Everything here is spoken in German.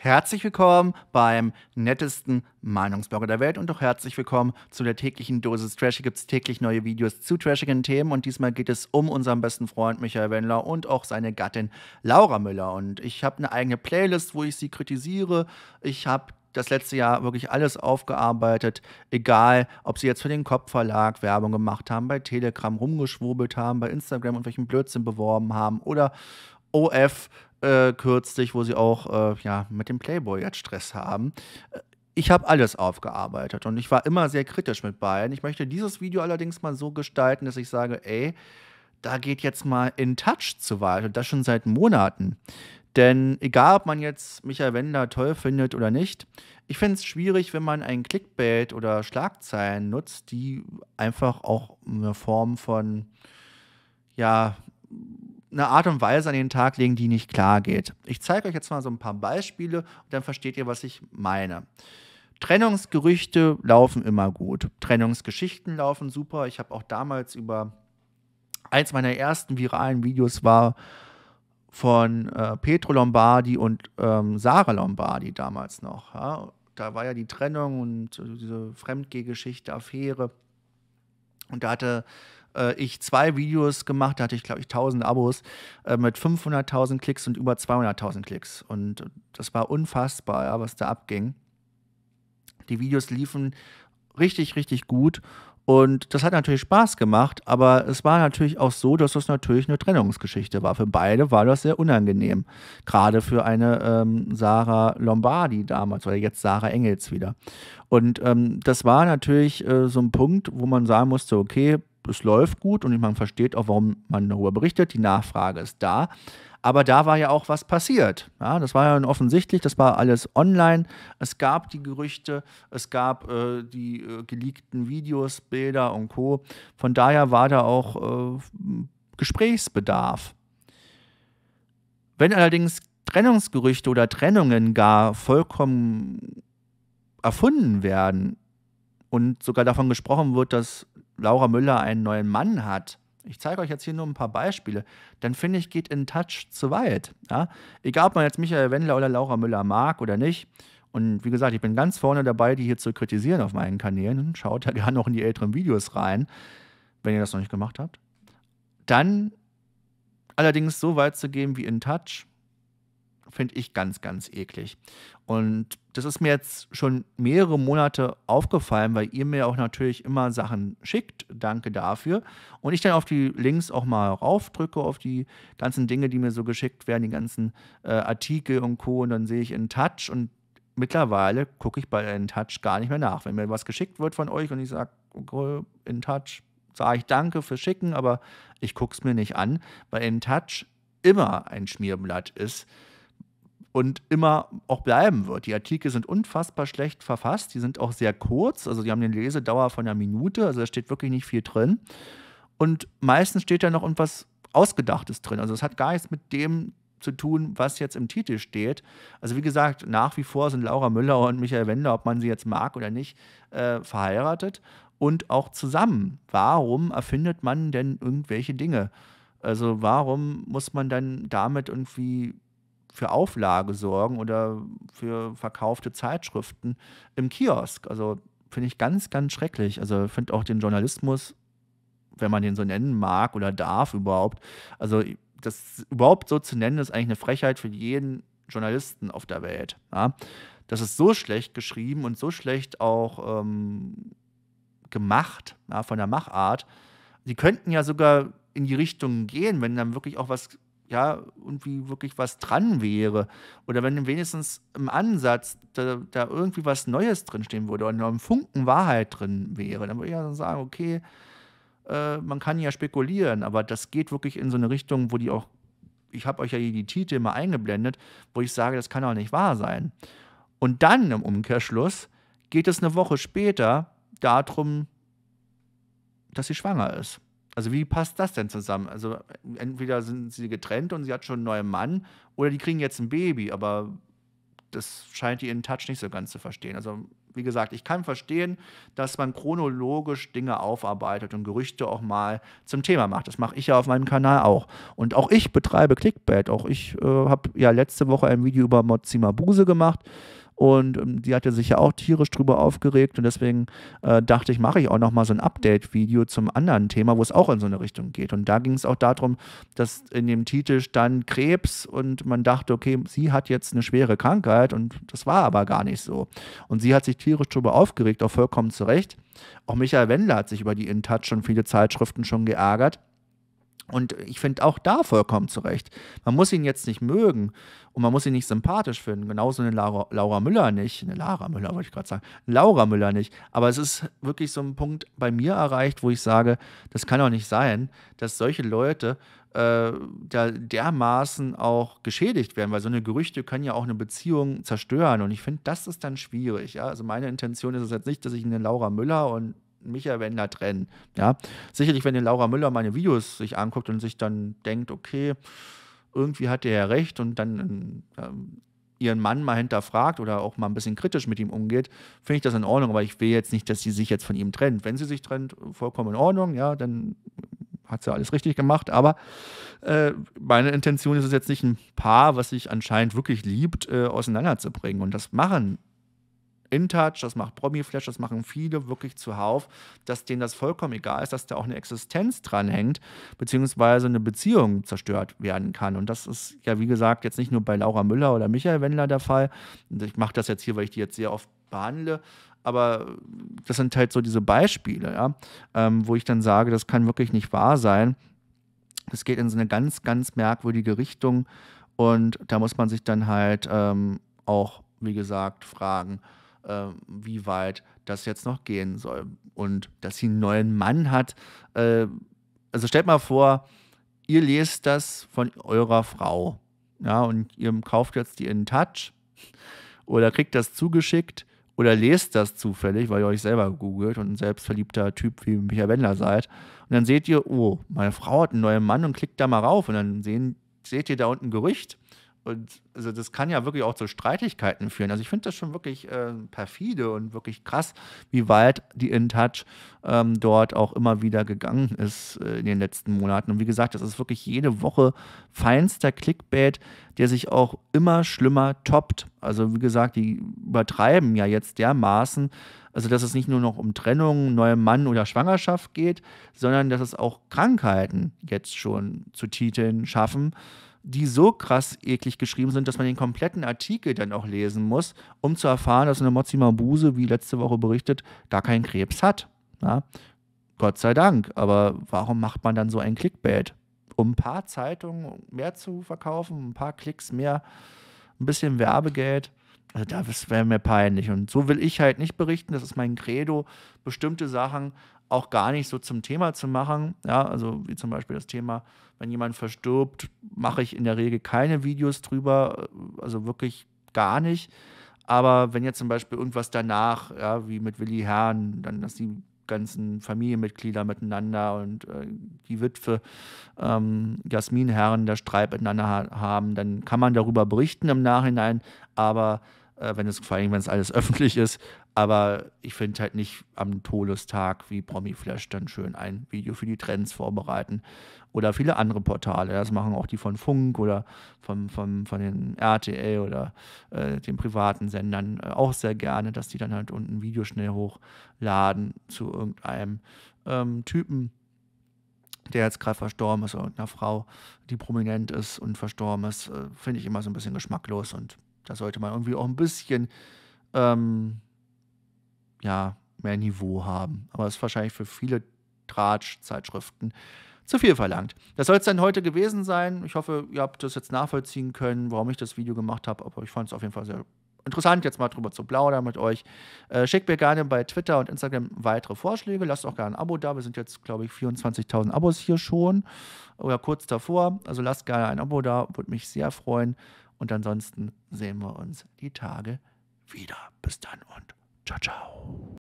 Herzlich willkommen beim nettesten Meinungsblogger der Welt und auch herzlich willkommen zu der täglichen Dosis Trash. Gibt es täglich neue Videos zu trashigen Themen und diesmal geht es um unseren besten Freund Michael Wendler und auch seine Gattin Laura Müller. Und ich habe eine eigene Playlist, wo ich sie kritisiere. Ich habe das letzte Jahr wirklich alles aufgearbeitet, egal ob sie jetzt für den Kopfverlag Werbung gemacht haben, bei Telegram rumgeschwobelt haben, bei Instagram und welchen Blödsinn beworben haben oder OF äh, kürzlich, wo sie auch äh, ja, mit dem Playboy jetzt Stress haben. Äh, ich habe alles aufgearbeitet und ich war immer sehr kritisch mit beiden. Ich möchte dieses Video allerdings mal so gestalten, dass ich sage, ey, da geht jetzt mal in Touch zu weit und das schon seit Monaten. Denn egal, ob man jetzt Michael Wender toll findet oder nicht, ich finde es schwierig, wenn man ein Clickbait oder Schlagzeilen nutzt, die einfach auch eine Form von ja, eine Art und Weise an den Tag legen, die nicht klar geht. Ich zeige euch jetzt mal so ein paar Beispiele und dann versteht ihr, was ich meine. Trennungsgerüchte laufen immer gut. Trennungsgeschichten laufen super. Ich habe auch damals über eins meiner ersten viralen Videos war von äh, Petro Lombardi und ähm, Sarah Lombardi damals noch. Ja? Da war ja die Trennung und äh, diese Fremdgeh-Geschichte, Affäre. Und da hatte äh, ich zwei Videos gemacht, da hatte ich, glaube ich, 1000 Abos äh, mit 500.000 Klicks und über 200.000 Klicks. Und das war unfassbar, ja, was da abging. Die Videos liefen richtig, richtig gut. Und das hat natürlich Spaß gemacht, aber es war natürlich auch so, dass das natürlich eine Trennungsgeschichte war. Für beide war das sehr unangenehm. Gerade für eine ähm, Sarah Lombardi damals oder jetzt Sarah Engels wieder. Und ähm, das war natürlich äh, so ein Punkt, wo man sagen musste, okay, es läuft gut und man versteht auch, warum man darüber berichtet, die Nachfrage ist da. Aber da war ja auch was passiert. Ja, das war ja offensichtlich, das war alles online. Es gab die Gerüchte, es gab äh, die äh, geleakten Videos, Bilder und Co. Von daher war da auch äh, Gesprächsbedarf. Wenn allerdings Trennungsgerüchte oder Trennungen gar vollkommen erfunden werden und sogar davon gesprochen wird, dass Laura Müller einen neuen Mann hat, ich zeige euch jetzt hier nur ein paar Beispiele, dann finde ich, geht in Touch zu weit. Ja? Egal, ob man jetzt Michael Wendler oder Laura Müller mag oder nicht. Und wie gesagt, ich bin ganz vorne dabei, die hier zu kritisieren auf meinen Kanälen. Schaut da gerne noch in die älteren Videos rein, wenn ihr das noch nicht gemacht habt. Dann allerdings so weit zu gehen wie in Touch, finde ich ganz, ganz eklig. Und das ist mir jetzt schon mehrere Monate aufgefallen, weil ihr mir auch natürlich immer Sachen schickt. Danke dafür. Und ich dann auf die Links auch mal raufdrücke, auf die ganzen Dinge, die mir so geschickt werden, die ganzen äh, Artikel und Co. Und dann sehe ich in Touch und mittlerweile gucke ich bei in Touch gar nicht mehr nach. Wenn mir was geschickt wird von euch und ich sage, in Touch, sage ich danke für schicken, aber ich gucke es mir nicht an, weil in Touch immer ein Schmierblatt ist und immer auch bleiben wird. Die Artikel sind unfassbar schlecht verfasst, die sind auch sehr kurz, also die haben eine Lesedauer von einer Minute, also da steht wirklich nicht viel drin. Und meistens steht da noch irgendwas Ausgedachtes drin. Also es hat gar nichts mit dem zu tun, was jetzt im Titel steht. Also wie gesagt, nach wie vor sind Laura Müller und Michael Wender, ob man sie jetzt mag oder nicht, äh, verheiratet und auch zusammen. Warum erfindet man denn irgendwelche Dinge? Also warum muss man dann damit irgendwie für Auflage sorgen oder für verkaufte Zeitschriften im Kiosk. Also finde ich ganz, ganz schrecklich. Also finde auch den Journalismus, wenn man den so nennen mag oder darf überhaupt, also das überhaupt so zu nennen, ist eigentlich eine Frechheit für jeden Journalisten auf der Welt. Ja? Das ist so schlecht geschrieben und so schlecht auch ähm, gemacht ja, von der Machart. Die könnten ja sogar in die Richtung gehen, wenn dann wirklich auch was ja irgendwie wirklich was dran wäre oder wenn wenigstens im Ansatz da, da irgendwie was Neues drinstehen würde oder noch ein Funken Wahrheit drin wäre, dann würde ich ja also sagen, okay, äh, man kann ja spekulieren, aber das geht wirklich in so eine Richtung, wo die auch, ich habe euch ja hier die Titel mal eingeblendet, wo ich sage, das kann auch nicht wahr sein. Und dann im Umkehrschluss geht es eine Woche später darum, dass sie schwanger ist. Also wie passt das denn zusammen? Also entweder sind sie getrennt und sie hat schon einen neuen Mann oder die kriegen jetzt ein Baby, aber das scheint ihren Touch nicht so ganz zu verstehen. Also wie gesagt, ich kann verstehen, dass man chronologisch Dinge aufarbeitet und Gerüchte auch mal zum Thema macht. Das mache ich ja auf meinem Kanal auch. Und auch ich betreibe Clickbait. Auch ich äh, habe ja letzte Woche ein Video über Mozima Buse gemacht und ähm, die hatte sich ja auch tierisch drüber aufgeregt. Und deswegen äh, dachte ich, mache ich auch nochmal so ein Update-Video zum anderen Thema, wo es auch in so eine Richtung geht. Und da ging es auch darum, dass in dem Titel stand Krebs und man dachte, okay, sie hat jetzt eine schwere Krankheit und das war aber gar nicht so. Und sie hat sich tierisch drüber aufgeregt, auch vollkommen zu Recht. Auch Michael Wendler hat sich über die In Touch und viele Zeitschriften schon geärgert. Und ich finde auch da vollkommen zurecht. Man muss ihn jetzt nicht mögen und man muss ihn nicht sympathisch finden. Genauso eine Laura, Laura Müller nicht. Eine Lara Müller wollte ich gerade sagen. Laura Müller nicht. Aber es ist wirklich so ein Punkt bei mir erreicht, wo ich sage, das kann doch nicht sein, dass solche Leute äh, da dermaßen auch geschädigt werden, weil so eine Gerüchte können ja auch eine Beziehung zerstören. Und ich finde, das ist dann schwierig. Ja? Also meine Intention ist es jetzt nicht, dass ich eine Laura Müller und Micha Wendler trennen. Ja? Sicherlich, wenn die Laura Müller meine Videos sich anguckt und sich dann denkt, okay, irgendwie hat der ja recht und dann ähm, ihren Mann mal hinterfragt oder auch mal ein bisschen kritisch mit ihm umgeht, finde ich das in Ordnung. Aber ich will jetzt nicht, dass sie sich jetzt von ihm trennt. Wenn sie sich trennt, vollkommen in Ordnung, ja, dann hat sie alles richtig gemacht. Aber äh, meine Intention ist es jetzt nicht, ein Paar, was sich anscheinend wirklich liebt, äh, auseinanderzubringen. Und das machen InTouch, das macht Promiflash, das machen viele wirklich zuhauf, dass denen das vollkommen egal ist, dass da auch eine Existenz dranhängt, beziehungsweise eine Beziehung zerstört werden kann. Und das ist ja, wie gesagt, jetzt nicht nur bei Laura Müller oder Michael Wendler der Fall. Ich mache das jetzt hier, weil ich die jetzt sehr oft behandle, aber das sind halt so diese Beispiele, ja, ähm, wo ich dann sage, das kann wirklich nicht wahr sein. Das geht in so eine ganz, ganz merkwürdige Richtung und da muss man sich dann halt ähm, auch, wie gesagt, fragen, ähm, wie weit das jetzt noch gehen soll. Und dass sie einen neuen Mann hat. Äh, also stellt mal vor, ihr lest das von eurer Frau. Ja, und ihr kauft jetzt die In Touch oder kriegt das zugeschickt oder lest das zufällig, weil ihr euch selber googelt und ein selbstverliebter Typ wie Michael Wendler seid. Und dann seht ihr, oh, meine Frau hat einen neuen Mann und klickt da mal rauf und dann sehen, seht ihr da unten ein Gerücht und also das kann ja wirklich auch zu Streitigkeiten führen. Also ich finde das schon wirklich äh, perfide und wirklich krass, wie weit die In Touch ähm, dort auch immer wieder gegangen ist äh, in den letzten Monaten. Und wie gesagt, das ist wirklich jede Woche feinster Clickbait, der sich auch immer schlimmer toppt. Also wie gesagt, die übertreiben ja jetzt dermaßen, also dass es nicht nur noch um Trennung, neuem Mann oder Schwangerschaft geht, sondern dass es auch Krankheiten jetzt schon zu Titeln schaffen die so krass eklig geschrieben sind, dass man den kompletten Artikel dann auch lesen muss, um zu erfahren, dass eine Mozi Mabuse, wie letzte Woche berichtet, gar keinen Krebs hat. Ja? Gott sei Dank. Aber warum macht man dann so ein Clickbait? Um ein paar Zeitungen mehr zu verkaufen, ein paar Klicks mehr, ein bisschen Werbegeld. Also da wäre mir peinlich. Und so will ich halt nicht berichten. Das ist mein Credo, bestimmte Sachen auch gar nicht so zum Thema zu machen. Ja, also wie zum Beispiel das Thema, wenn jemand verstirbt, mache ich in der Regel keine Videos drüber. Äh, also wirklich gar nicht. Aber wenn jetzt zum Beispiel irgendwas danach, ja, wie mit Willi Herrn, dann, dass die ganzen Familienmitglieder miteinander und äh, die Witwe ähm, Jasmin Herren der Streit miteinander ha haben, dann kann man darüber berichten im Nachhinein. Aber äh, wenn es vor allem, wenn es alles öffentlich ist. Aber ich finde halt nicht am Todestag wie Promi Flash dann schön ein Video für die Trends vorbereiten. Oder viele andere Portale. Das machen auch die von Funk oder von, von, von den RTL oder äh, den privaten Sendern äh, auch sehr gerne, dass die dann halt unten ein Video schnell hochladen zu irgendeinem ähm, Typen der jetzt gerade verstorben ist, oder einer Frau, die prominent ist und verstorben ist, äh, finde ich immer so ein bisschen geschmacklos und da sollte man irgendwie auch ein bisschen, ähm, ja, mehr Niveau haben. Aber das ist wahrscheinlich für viele Tratsch-Zeitschriften zu viel verlangt. Das soll es dann heute gewesen sein. Ich hoffe, ihr habt das jetzt nachvollziehen können, warum ich das Video gemacht habe. Aber ich fand es auf jeden Fall sehr interessant, jetzt mal drüber zu plaudern mit euch. Äh, schickt mir gerne bei Twitter und Instagram weitere Vorschläge. Lasst auch gerne ein Abo da. Wir sind jetzt, glaube ich, 24.000 Abos hier schon oder kurz davor. Also lasst gerne ein Abo da, würde mich sehr freuen. Und ansonsten sehen wir uns die Tage wieder. Bis dann und ciao, ciao.